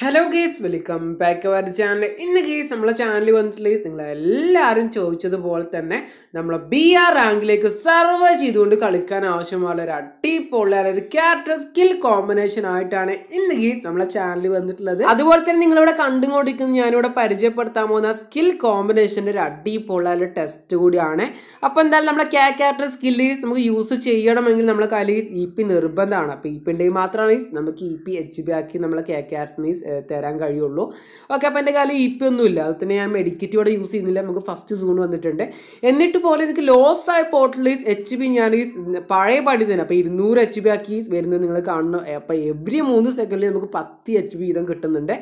hello guys welcome back our channel ഇന്ന് guys നമ്മളെ channel വന്നിട്ടുള്ള നിങ്ങൾ എല്ലാവരും ചോദിച്ചതുപോലെ തന്നെ നമ്മളെ ബി ആർ റാങ്കിലേക്ക് സർവ് ചെയ്തുകൊണ്ട് കളിക്കാൻ ആവശ്യമുള്ള ഒരു അടിപൊളി ഒരു ക്യാരക്ടർ സ്കിൽ കോമ്പിനേഷൻ ആയിട്ടാണ് ഇന്ന് ഗേസ് നമ്മളെ ചാനൽ വന്നിട്ടുള്ളത് അതുപോലെ തന്നെ നിങ്ങളിവിടെ കണ്ടുകൊണ്ടിരിക്കുന്ന ഞാനിവിടെ പരിചയപ്പെടുത്താൻ പോകുന്ന സ്കിൽ കോമ്പിനേഷൻ്റെ ഒരു അടിപൊളി ഒരു ടെസ്റ്റ് കൂടിയാണ് അപ്പോൾ എന്തായാലും നമ്മളെ ക്യാ ക്യാരക്ടർ സ്കില്ലീസ് നമുക്ക് യൂസ് ചെയ്യണമെങ്കിൽ നമ്മളെ കയ്യിൽ ഇ പി e നിർബന്ധമാണ് അപ്പോൾ ഇ പിൻ്റെയും മാത്രമാണ് നമുക്ക് ഇ പി എച്ച് ബി ആക്കി നമ്മളെ ക്യാ ക്യാരക്ടർ മീൻസ് തരാൻ കഴിയുള്ളൂ ഓക്കെ അപ്പോൾ എൻ്റെ കാലം ഇപ്പൊന്നുമില്ല അത് തന്നെ ഞാൻ മെഡിക്കറ്റോടെ യൂസ് ചെയ്യുന്നില്ല നമുക്ക് ഫസ്റ്റ് സൂൺ വന്നിട്ടുണ്ട് എന്നിട്ട് പോലെ എനിക്ക് ലോസ് ആയ പോർട്ടലീസ് എച്ച് പി ഞാൻ ഈ പഴയ പടി തന്നെ അപ്പോൾ ഇരുന്നൂറ് എച്ച് പി ആക്കി വരുന്നത് നിങ്ങൾ കാണണം അപ്പോൾ എവറി മൂന്ന് സെക്കൻഡിൽ നമുക്ക് പത്ത് എച്ച് പി വീതം കിട്ടുന്നുണ്ട്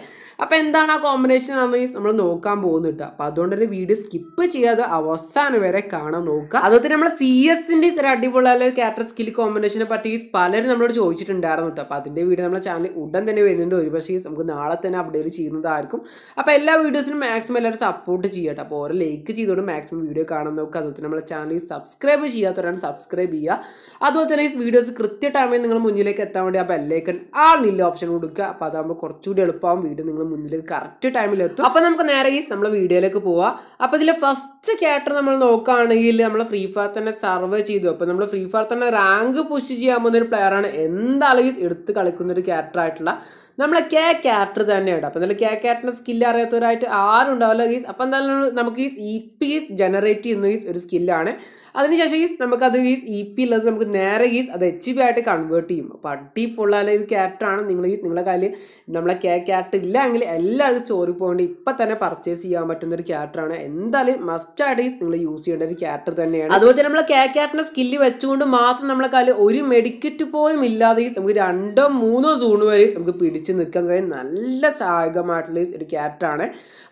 അപ്പോൾ എന്താണ് ആ കോമ്പിനേഷൻ ആണെന്ന് നമ്മൾ നോക്കാൻ പോകുന്നുണ്ട് അപ്പോൾ അതുകൊണ്ട് തന്നെ വീഡിയോ സ്കിപ്പ് ചെയ്യാതെ അവസാനം വരെ കാണാൻ നോക്കുക അതുപോലെ തന്നെ നമ്മുടെ സി എസിൻ്റെ ഒരു അടിപൊളിയായ ക്യാരക്ടർ സ്കിൽ കോമ്പിനേഷനെ പറ്റി പലരും നമ്മളോട് ചോദിച്ചിട്ടുണ്ടായിരുന്നു കേട്ടോ അപ്പോൾ അതിൻ്റെ വീഡിയോ നമ്മുടെ ചാനൽ ഉടൻ തന്നെ വരുന്നുണ്ട് ഒരുപക്ഷേ നമുക്ക് നാളെ തന്നെ അപ്ഡേറ്റ് ചെയ്യുന്നതായിരിക്കും അപ്പോൾ എല്ലാ വീഡിയോസിനും മാക്സിമം എല്ലാവരും സപ്പോർട്ട് ചെയ്യട്ടെ അപ്പോൾ ഓരോ ലൈക്ക് ചെയ്തോണ്ട് മാക്സിമം വീഡിയോ കാണാൻ നോക്കുക അതുപോലെ തന്നെ നമ്മുടെ ചാനൽ സബ്സ്ക്രൈബ് ചെയ്യാത്തവരാണ് സബ്സ്ക്രൈബ് ചെയ്യുക അതുപോലെ തന്നെ ഈ വീഡിയോസ് കൃത്യ ടൈമിൽ നിങ്ങൾ മുന്നിലേക്ക് എത്താൻ വേണ്ടി ആ ബെല്ലേക്കൻ ആ നില്ല ഓപ്ഷൻ കൊടുക്കുക അപ്പോൾ അതാകുമ്പോൾ കുറച്ചുകൂടി എളുപ്പമാകും വീഡിയോ നിങ്ങൾ മുന്നിലേക്ക് കറക്റ്റ് ടൈമിൽ എത്തും അപ്പോൾ നമുക്ക് നേരെ ഈ നമ്മുടെ വീഡിയോയിലേക്ക് പോവാം അപ്പോൾ ഇതിൽ ഫസ്റ്റ് ക്യാരക്ടർ നമ്മൾ നോക്കുകയാണെങ്കിൽ നമ്മൾ ഫ്രീ ഫയർ തന്നെ സർവേ ചെയ്തു അപ്പോൾ നമ്മൾ ഫ്രീ ഫയർ തന്നെ റാങ്ക് പുഷ് ചെയ്യാൻ പോകുന്ന ഒരു പ്ലെയറാണ് എന്തായാലും എടുത്ത് കളിക്കുന്ന ഒരു ക്യാരക്ടർ ആയിട്ടുള്ള നമ്മൾ കെ ക്യാരക്ടർ തന്നെ ഇടും അപ്പം എന്തായാലും കെ ക്യാരക്ടറിൻ്റെ സ്കില്ല് അറിയാത്തവരായിട്ട് ആരും ഉണ്ടാവില്ല ഗീസ് അപ്പം എന്തായാലും നമുക്ക് ഈ ഇ പി ഈസ് ജനറേറ്റ് ചെയ്യുന്ന ഈസ് ഒരു സ്കില്ലാണ് അതിനുശേഷം ഗീസ് നമുക്കത് ഈസ് ഇ e പി ഉള്ളത് നമുക്ക് നേരെ ഈസ് അത് എച്ച് പി ആയിട്ട് കൺവേർട്ട് ചെയ്യും അപ്പോൾ അടിപൊളി ഒരു ക്യാരക്ടറാണ് നിങ്ങൾ ഈ നിങ്ങളുടെ കയ്യിൽ നമ്മളെ കെ ക്യാരക്ടർ ഇല്ലെങ്കിൽ എല്ലാവരും സ്റ്റോറി പോകേണ്ടി ഇപ്പം തന്നെ പർച്ചേസ് ചെയ്യാൻ പറ്റുന്ന ഒരു ക്യാരക്ടറാണ് എന്തായാലും ആയിട്ട് ഈസ് നിങ്ങൾ യൂസ് ചെയ്യേണ്ട ഒരു ക്യാരക്ടർ തന്നെയാണ് അതുപോലെ തന്നെ നമ്മളെ കെ ക്യാരക്ടറിൻ്റെ സ്കില്ല് വെച്ചുകൊണ്ട് മാത്രം നമ്മളെ കാലിൽ ഒരു മെഡിക്കറ്റ് പോലും ഇല്ലാതെ ഈസ് നമുക്ക് രണ്ടോ മൂന്നോ സൂണ് വരെ നമുക്ക് പിടിച്ച് പിടിച്ച് നിൽക്കാൻ കഴിയും നല്ല സഹായകമായിട്ടുള്ള ഒരു ക്യാരറ്റാണ്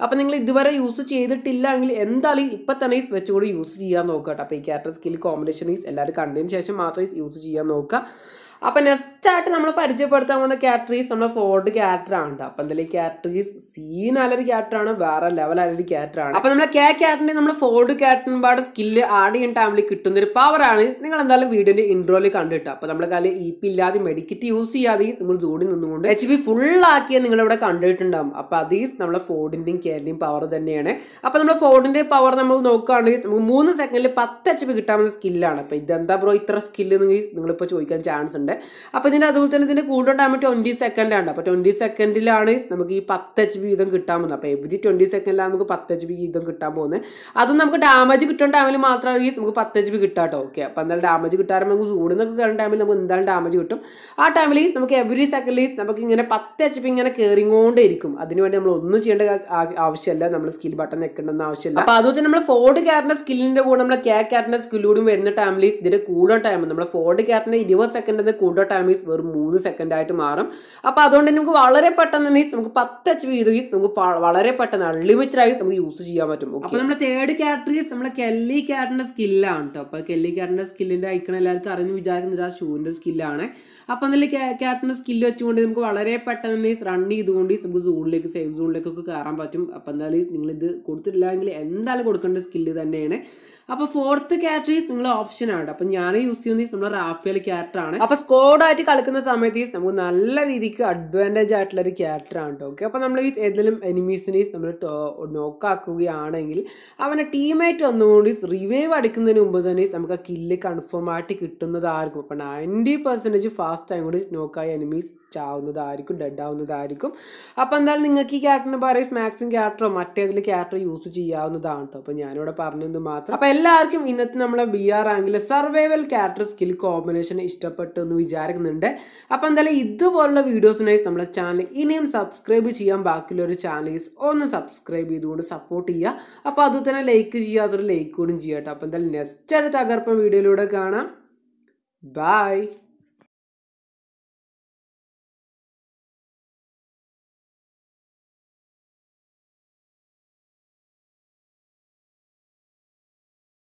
അപ്പോൾ നിങ്ങൾ ഇതുവരെ യൂസ് ചെയ്തിട്ടില്ല എങ്കിൽ എന്തായാലും ഇപ്പം തന്നെ ഈ കൂടി യൂസ് ചെയ്യാൻ നോക്കുക കേട്ടോ അപ്പോൾ ഈ ക്യാരക്ടർ സ്കിൽ കോമ്പിനേഷൻ ഈസ് എല്ലാവരും കണ്ടതിന് ശേഷം മാത്രം യൂസ് ചെയ്യാൻ നോക്കുക അപ്പൊ നെക്സ്റ്റ് ആയിട്ട് നമ്മൾ പരിചയപ്പെടുത്താൻ പോകുന്ന ക്യാരക്ടറീസ് നമ്മുടെ ഫോർഡ് ക്യാരക്ടർ ആണ് അപ്പം എന്തായാലും ക്യാരക്ടറീസ് സീൻ നല്ലൊരു ക്യാരക്ടറാണ് വേറെ ലെവൽ നല്ലൊരു ക്യാരക്ടറാണ് അപ്പം നമ്മുടെ കെ ക്യാരക്ടറിന് നമ്മൾ ഫോർഡ് ക്യാരക്ടറിൻ്റെ സ്കില്ല് ആഡ് ചെയ്യുന്ന ടൈമിൽ കിട്ടുന്ന ഒരു പവറാണ് നിങ്ങൾ എന്തായാലും വീഡിയോ ഇൻട്രോയിൽ കണ്ടിട്ട് അപ്പൊ നമ്മുടെ കാലം ഇ പി ഇല്ലാതെ മെഡിക്കറ്റ് യൂസ് ചെയ്യാതെ നമ്മൾ ജോഡി നിന്നുകൊണ്ട് എച്ച് പി നിങ്ങൾ ഇവിടെ കണ്ടിട്ടുണ്ടാവും അപ്പൊ അതീസ് നമ്മളെ ഫോർഡിന്റെയും കെയറിന്റെയും പവർ തന്നെയാണ് അപ്പൊ നമ്മുടെ ഫോർഡിന്റെ പവർ നമ്മൾ നോക്കുകയാണെങ്കിൽ നമുക്ക് മൂന്ന് സെക്കൻഡിൽ പത്ത് എച്ച് പി കിട്ടാവുന്ന സ്കില്ലാണ് അപ്പൊ ഇതെന്താ ബ്രോ ഇത്ര സ്കില്ല് നിങ്ങൾ ഇപ്പൊ ചോദിക്കാൻ ചാൻസ് ഉണ്ട് ഉണ്ട് അപ്പോൾ ഇതിൻ്റെ അതുപോലെ തന്നെ ഇതിൻ്റെ കൂൾ ഡൗൺ ടൈം ട്വൻറ്റി സെക്കൻഡാണ് അപ്പോൾ ട്വൻറ്റി സെക്കൻഡിലാണ് നമുക്ക് ഈ പത്ത് എച്ച് ബി വീതം കിട്ടാൻ പോകുന്നത് അപ്പോൾ എവരി ട്വൻറ്റി സെക്കൻഡിലാണ് നമുക്ക് പത്ത് എച്ച് ബി വീതം കിട്ടാൻ പോകുന്നത് അതും നമുക്ക് ഡാമേജ് കിട്ടുന്ന ടൈമിൽ മാത്രമാണെങ്കിൽ നമുക്ക് പത്ത് എച്ച് ബി കിട്ടാട്ടോ ഓക്കെ അപ്പോൾ എന്തായാലും ഡാമേജ് കിട്ടാറുമ്പോൾ നമുക്ക് സൂടുന്നൊക്കെ കയറുന്ന ടൈമിൽ നമുക്ക് എന്തായാലും ഡാമേജ് കിട്ടും ആ ടൈമിൽ നമുക്ക് എവറി സെക്കൻഡിൽ നമുക്ക് ഇങ്ങനെ പത്ത് എച്ച് പി ഇങ്ങനെ ഇരിക്കും അതിനുവേണ്ടി നമ്മൾ ഒന്നും ചെയ്യേണ്ട ആവശ്യമല്ല നമ്മൾ സ്കിൽ ബട്ടൺ വെക്കേണ്ടെന്ന് ആവശ്യമില്ല അപ്പോൾ അതുപോലെ നമ്മൾ ഫോർഡ് കയറുന്ന സ്കില്ലിൻ്റെ കൂടെ നമ്മൾ കേ ക്യാരറ്റിൻ്റെ സ്കില്ലൂടും വരുന്ന ടൈമിൽ ഇതിൻ്റെ കൂടെ ടൈം നമ്മൾ ഫോർഡ് ക്യാരറ്റിൻ്റെ ഇരുപത് സെക്കൻഡ് കൂടുതൽ ടൈം ഈസ് വെറും മൂന്ന് സെക്കൻഡ് ആയിട്ട് മാറും അപ്പോൾ അതുകൊണ്ട് നമുക്ക് വളരെ പെട്ടെന്ന് മീൻസ് നമുക്ക് പത്ത് എച്ച് ബി ഈസ് നമുക്ക് വളരെ പെട്ടെന്ന് അൺലിമിറ്റഡ് ആയി നമുക്ക് യൂസ് ചെയ്യാൻ പറ്റും അപ്പോൾ നമ്മുടെ തേർഡ് ക്യാരക്ടറീസ് നമ്മുടെ കെല്ലി ക്യാരറ്റിൻ്റെ സ്കില്ലാണ് കേട്ടോ അപ്പോൾ കെല്ലി ക്യാരറ്റിൻ്റെ സ്കില്ലിൻ്റെ ഐക്കൺ എല്ലാവർക്കും അറിഞ്ഞ് വിചാരിക്കുന്നത് ആ ഷൂവിൻ്റെ സ്കില്ലാണ് അപ്പോൾ അതിൽ ക്യാരറ്റിൻ്റെ സ്കില്ല് വെച്ചുകൊണ്ട് നമുക്ക് വളരെ പെട്ടെന്ന് റൺ ചെയ്തുകൊണ്ട് നമുക്ക് സൂണിലേക്ക് സേഫ് സൂണിലേക്കൊക്കെ കയറാൻ പറ്റും അപ്പോൾ എന്തായാലും നിങ്ങളിത് കൊടുത്തിട്ടില്ല കൊടുത്തിട്ടില്ലെങ്കിൽ എന്തായാലും കൊടുക്കേണ്ട സ്കില്ല് തന്നെയാണ് അപ്പോൾ ഫോർത്ത് ക്യാരക്ടറീസ് നിങ്ങളുടെ ഓപ്ഷൻ ആണ് അപ്പോൾ ഞാൻ യൂസ് ചെയ്യുന്ന നമ്മുടെ റാഫേൽ ആണ് അപ്പൊ സ്കോഡായിട്ട് കളിക്കുന്ന സമയത്ത് നമുക്ക് നല്ല രീതിക്ക് അഡ്വാൻറ്റേജ് ആയിട്ടുള്ളൊരു ഒരു ക്യാരക്ടറാണ് കേട്ടോ ഓക്കെ അപ്പോൾ നമ്മൾ ഈ ഏതെങ്കിലും എനിമീസിനെ നമ്മൾ നോക്കാക്കുകയാണെങ്കിൽ അവനെ ടീമേറ്റ് വന്നുകൊണ്ട് റിവൈവ് അടിക്കുന്നതിന് മുമ്പ് തന്നെ നമുക്ക് ആ കില്ല് കൺഫേം ആയിട്ട് കിട്ടുന്നതായിരിക്കും അപ്പോൾ നയൻറ്റി പെർസെൻറ്റേജ് ഫാസ്റ്റ് ആയി കൂടി നോക്കായി എനിമീസ് ചാവുന്നതായിരിക്കും ഡെഡ് ആവുന്നതായിരിക്കും അപ്പോൾ എന്തായാലും നിങ്ങൾക്ക് ഈ ക്യാരക്ടറിന് പറയും സ്നാക്സും ക്യാരക്ടറോ മറ്റേതിൽ ക്യാരക്ടർ യൂസ് ചെയ്യാവുന്നതാണ് കേട്ടോ അപ്പം ഞാനിവിടെ പറഞ്ഞത് മാത്രം അപ്പോൾ എല്ലാവർക്കും ഇന്നത്തെ നമ്മളെ ബി ആർ ആങ്കിലെ സർവൈവൽ ക്യാരക്ടർ സ്കിൽ കോമ്പിനേഷൻ ഇഷ്ടപ്പെട്ടു എന്ന് വിചാരിക്കുന്നുണ്ട് അപ്പോൾ എന്തായാലും ഇതുപോലുള്ള വീഡിയോസിനായി നമ്മളെ ചാനൽ ഇനിയും സബ്സ്ക്രൈബ് ചെയ്യാൻ ബാക്കിയുള്ള ഒരു ചാനൽസ് ഒന്ന് സബ്സ്ക്രൈബ് ചെയ്തുകൊണ്ട് സപ്പോർട്ട് ചെയ്യുക അപ്പോൾ അത് തന്നെ ലൈക്ക് ചെയ്യാത്തൊരു ലൈക്ക് കൂടും കേട്ടോ അപ്പോൾ എന്തായാലും നെക്സ്റ്റ് ഒരു തകർപ്പം വീഡിയോയിലൂടെ കാണാം ബായ്